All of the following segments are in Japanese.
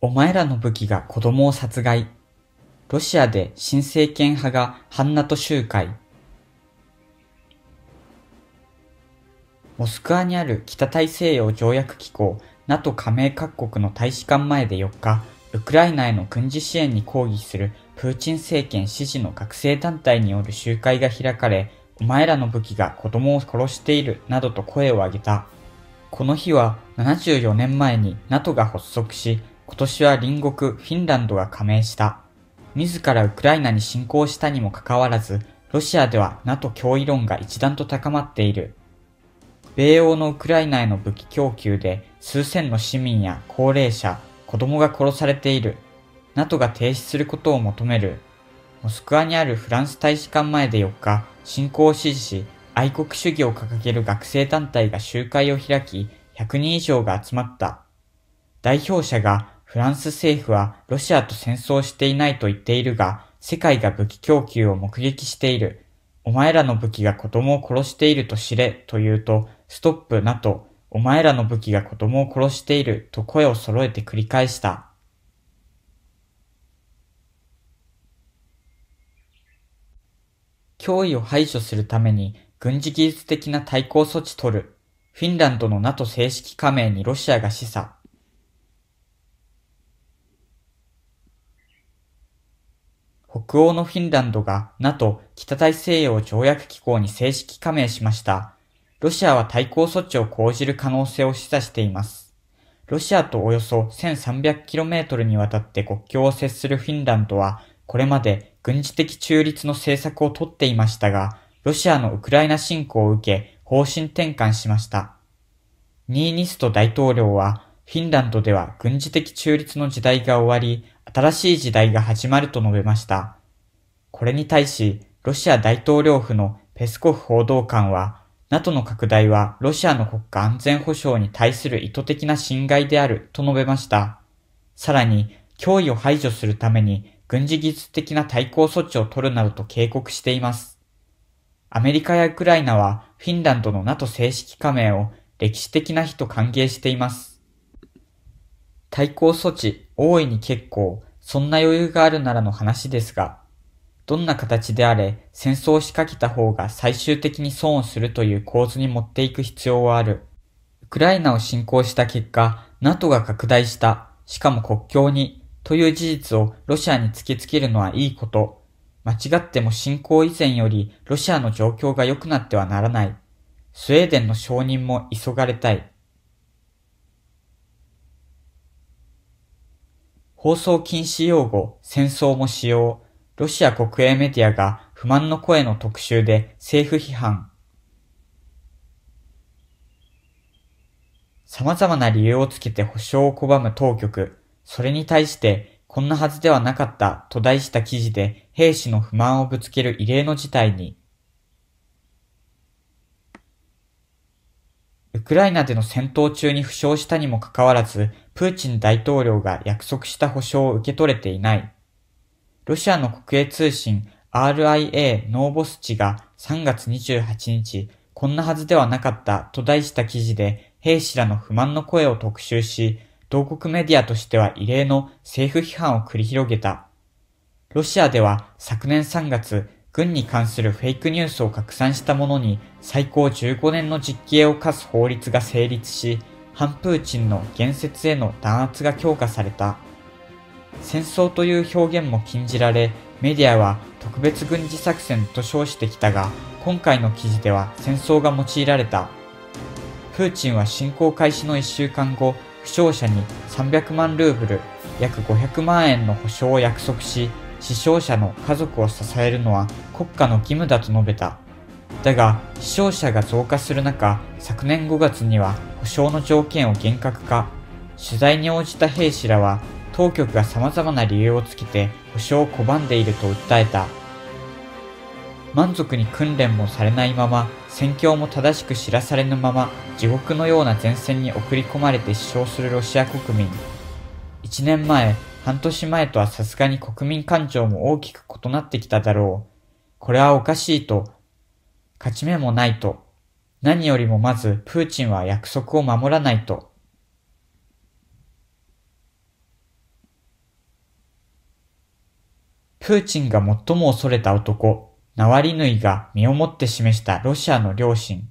お前らの武器が子供を殺害。ロシアで新政権派がンナト集会。モスクワにある北大西洋条約機構 NATO 加盟各国の大使館前で4日、ウクライナへの軍事支援に抗議するプーチン政権支持の学生団体による集会が開かれ、お前らの武器が子供を殺しているなどと声を上げた。この日は74年前に NATO が発足し、今年は隣国フィンランドが加盟した。自らウクライナに侵攻したにもかかわらず、ロシアでは NATO 脅威論が一段と高まっている。米欧のウクライナへの武器供給で数千の市民や高齢者、子供が殺されている。NATO が停止することを求める。モスクワにあるフランス大使館前で4日、侵攻を支持し、愛国主義を掲げる学生団体が集会を開き、100人以上が集まった。代表者がフランス政府はロシアと戦争していないと言っているが、世界が武器供給を目撃している。お前らの武器が子供を殺していると知れと言うと、ストップなと、お前らの武器が子供を殺していると声を揃えて繰り返した。脅威を排除するために軍事技術的な対抗措置取る。フィンランドの NATO 正式加盟にロシアが示唆。北欧のフィンランドが NATO 北大西洋条約機構に正式加盟しました。ロシアは対抗措置を講じる可能性を示唆しています。ロシアとおよそ 1300km にわたって国境を接するフィンランドは、これまで軍事的中立の政策をとっていましたが、ロシアのウクライナ侵攻を受け、方針転換しました。ニーニスト大統領は、フィンランドでは軍事的中立の時代が終わり、新しい時代が始まると述べました。これに対し、ロシア大統領府のペスコフ報道官は、NATO の拡大はロシアの国家安全保障に対する意図的な侵害であると述べました。さらに、脅威を排除するために軍事技術的な対抗措置を取るなどと警告しています。アメリカやウクライナはフィンランドの NATO 正式加盟を歴史的な日と歓迎しています。対抗措置、大いに結構そんな余裕があるならの話ですが、どんな形であれ戦争を仕掛けた方が最終的に損をするという構図に持っていく必要はある。ウクライナを侵攻した結果、NATO が拡大した、しかも国境に、という事実をロシアに突きつけるのはいいこと。間違っても侵攻以前よりロシアの状況が良くなってはならない。スウェーデンの承認も急がれたい。放送禁止用語、戦争も使用、ロシア国営メディアが不満の声の特集で政府批判。様々な理由をつけて保証を拒む当局、それに対してこんなはずではなかったと題した記事で兵士の不満をぶつける異例の事態に、ウクライナでの戦闘中に負傷したにもかかわらず、プーチン大統領が約束した保証を受け取れていない。ロシアの国営通信 RIA ノーボスチが3月28日、こんなはずではなかったと題した記事で兵士らの不満の声を特集し、同国メディアとしては異例の政府批判を繰り広げた。ロシアでは昨年3月、軍に関するフェイクニュースを拡散した者に最高15年の実刑を課す法律が成立し、反プーチンの言説への弾圧が強化された。戦争という表現も禁じられ、メディアは特別軍事作戦と称してきたが、今回の記事では戦争が用いられた。プーチンは侵攻開始の1週間後、負傷者に300万ルーブル、約500万円の保証を約束し、死傷者の家族を支えるのは国家の義務だと述べた。だが、死傷者が増加する中、昨年5月には保障の条件を厳格化。取材に応じた兵士らは、当局が様々な理由をつけて保障を拒んでいると訴えた。満足に訓練もされないまま、戦況も正しく知らされぬまま、地獄のような前線に送り込まれて死傷するロシア国民。1年前、半年前とはさすがに国民感情も大きく異なってきただろう。これはおかしいと、勝ち目もないと、何よりもまずプーチンは約束を守らないと。プーチンが最も恐れた男、ナワリヌイが身をもって示したロシアの良心。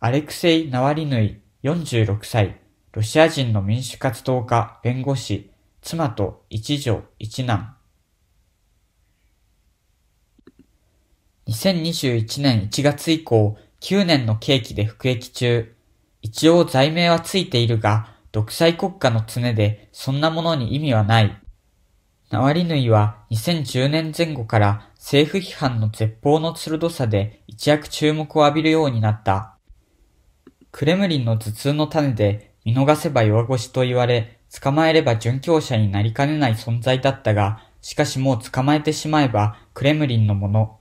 アレクセイ・ナワリヌイ46歳、ロシア人の民主活動家、弁護士、妻と一女、一男。2021年1月以降、9年の刑期で服役中。一応罪名はついているが、独裁国家の常で、そんなものに意味はない。ナワリヌイは2010年前後から政府批判の絶望の鋭さで一躍注目を浴びるようになった。クレムリンの頭痛の種で見逃せば弱腰と言われ、捕まえれば殉教者になりかねない存在だったが、しかしもう捕まえてしまえばクレムリンのもの。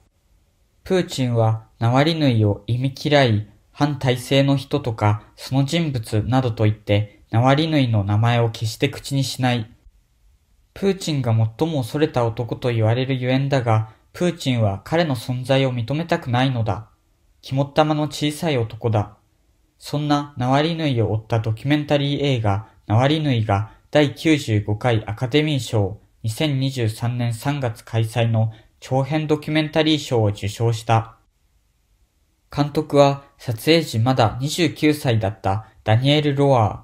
プーチンはナワリヌイを意味嫌い、反体制の人とか、その人物などと言って、ナワリヌイの名前を決して口にしない。プーチンが最も恐れた男と言われるゆえんだが、プーチンは彼の存在を認めたくないのだ。肝っ玉の小さい男だ。そんなナワリヌイを追ったドキュメンタリー映画ナワリヌイが第95回アカデミー賞2023年3月開催の長編ドキュメンタリー賞を受賞した。監督は撮影時まだ29歳だったダニエル・ロアー。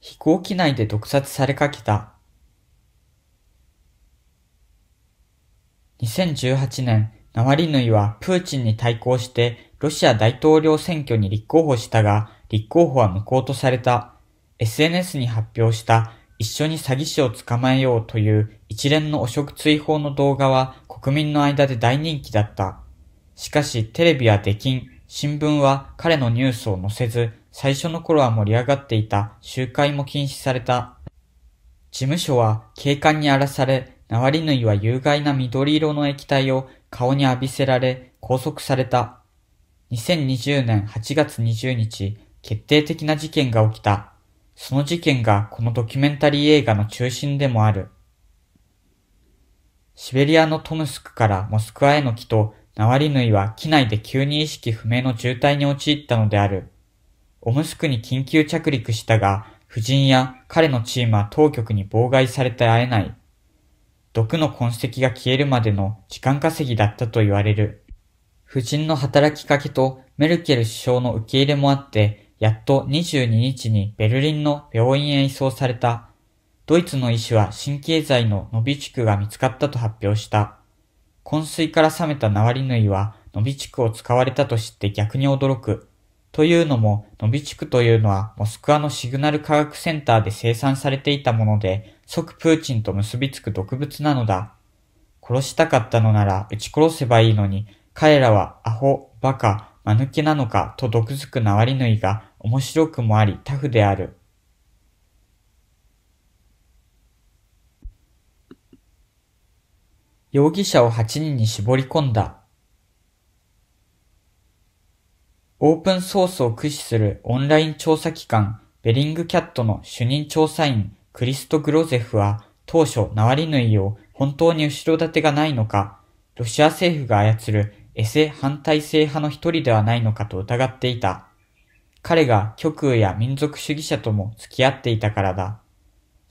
飛行機内で毒殺されかけた。2018年ナワリヌイはプーチンに対抗してロシア大統領選挙に立候補したが、立候補は無効とされた。SNS に発表した一緒に詐欺師を捕まえようという一連の汚職追放の動画は国民の間で大人気だった。しかしテレビは出禁、新聞は彼のニュースを載せず、最初の頃は盛り上がっていた集会も禁止された。事務所は警官に荒らされ、ナワリヌイは有害な緑色の液体を顔に浴びせられ拘束された。2020年8月20日、決定的な事件が起きた。その事件がこのドキュメンタリー映画の中心でもある。シベリアのトムスクからモスクワへの帰とナワリヌイは機内で急に意識不明の渋滞に陥ったのである。オムスクに緊急着陸したが、夫人や彼のチームは当局に妨害されて会えない。毒の痕跡が消えるまでの時間稼ぎだったと言われる。夫人の働きかけとメルケル首相の受け入れもあって、やっと22日にベルリンの病院へ移送された。ドイツの医師は神経剤のノビチクが見つかったと発表した。昏睡から覚めたナワリヌイはノビチクを使われたと知って逆に驚く。というのも、ノビチクというのはモスクワのシグナル科学センターで生産されていたもので、即プーチンと結びつく毒物なのだ。殺したかったのなら撃ち殺せばいいのに、彼らはアホ、バカ、間抜けなのかと毒づくナワリヌイが面白くもありタフである。容疑者を8人に絞り込んだ。オープンソースを駆使するオンライン調査機関、ベリングキャットの主任調査員、クリスト・グロゼフは、当初、ナワリヌイを本当に後ろ盾がないのか、ロシア政府が操るエセ反体制派の一人ではないのかと疑っていた。彼が極右や民族主義者とも付き合っていたからだ。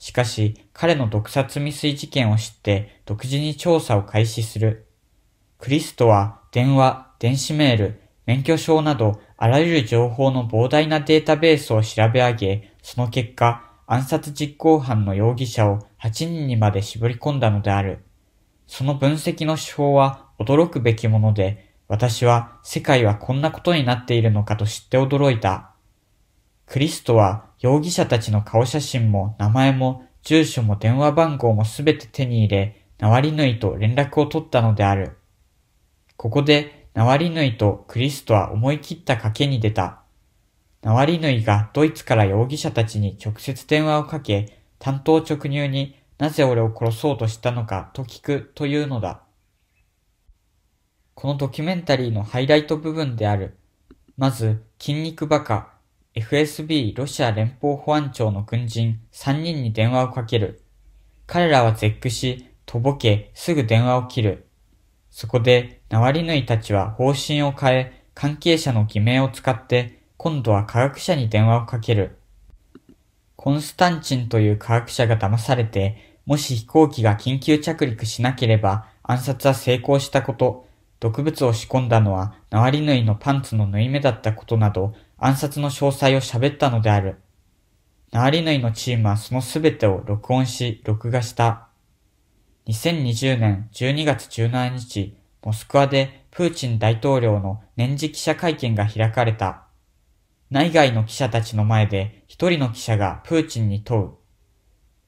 しかし、彼の毒殺未遂事件を知って独自に調査を開始する。クリストは電話、電子メール、免許証などあらゆる情報の膨大なデータベースを調べ上げ、その結果、暗殺実行犯の容疑者を8人にまで絞り込んだのである。その分析の手法は驚くべきもので、私は世界はこんなことになっているのかと知って驚いた。クリストは容疑者たちの顔写真も名前も住所も電話番号もすべて手に入れ、縄りリいと連絡を取ったのである。ここでナワリヌイとクリストは思い切った賭けに出た。ナワリヌイがドイツから容疑者たちに直接電話をかけ、担当直入になぜ俺を殺そうとしたのかと聞くというのだ。このドキュメンタリーのハイライト部分である。まず、筋肉バカ、FSB ロシア連邦保安庁の軍人3人に電話をかける。彼らは絶句し、とぼけ、すぐ電話を切る。そこで、ナワリヌイたちは方針を変え、関係者の偽名を使って、今度は科学者に電話をかける。コンスタンチンという科学者が騙されて、もし飛行機が緊急着陸しなければ暗殺は成功したこと、毒物を仕込んだのはナワリヌイのパンツの縫い目だったことなど、暗殺の詳細を喋ったのである。ナワリヌイのチームはその全てを録音し、録画した。2020年12月17日、モスクワでプーチン大統領の年次記者会見が開かれた。内外の記者たちの前で一人の記者がプーチンに問う。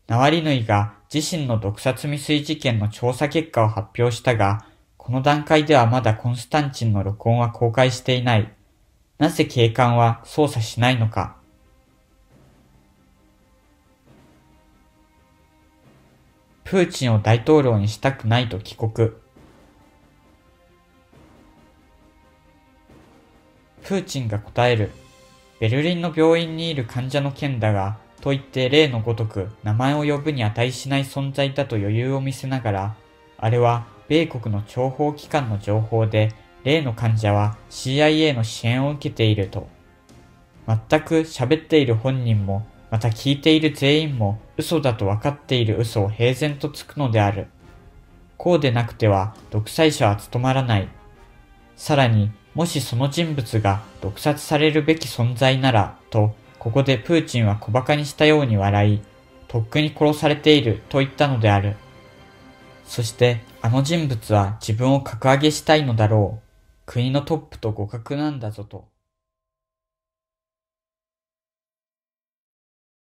ナワリヌイが自身の毒殺未遂事件の調査結果を発表したが、この段階ではまだコンスタンチンの録音は公開していない。なぜ警官は捜査しないのか。プーチンを大統領にしたくないと帰国。プーチンが答える。ベルリンの病院にいる患者の件だが、と言って例のごとく名前を呼ぶに値しない存在だと余裕を見せながら、あれは米国の諜報機関の情報で、例の患者は CIA の支援を受けていると。全く喋っている本人もまた聞いている全員も嘘だと分かっている嘘を平然とつくのである。こうでなくては独裁者は務まらない。さらに、もしその人物が毒殺されるべき存在なら、と、ここでプーチンは小馬鹿にしたように笑い、とっくに殺されていると言ったのである。そして、あの人物は自分を格上げしたいのだろう。国のトップと互角なんだぞと。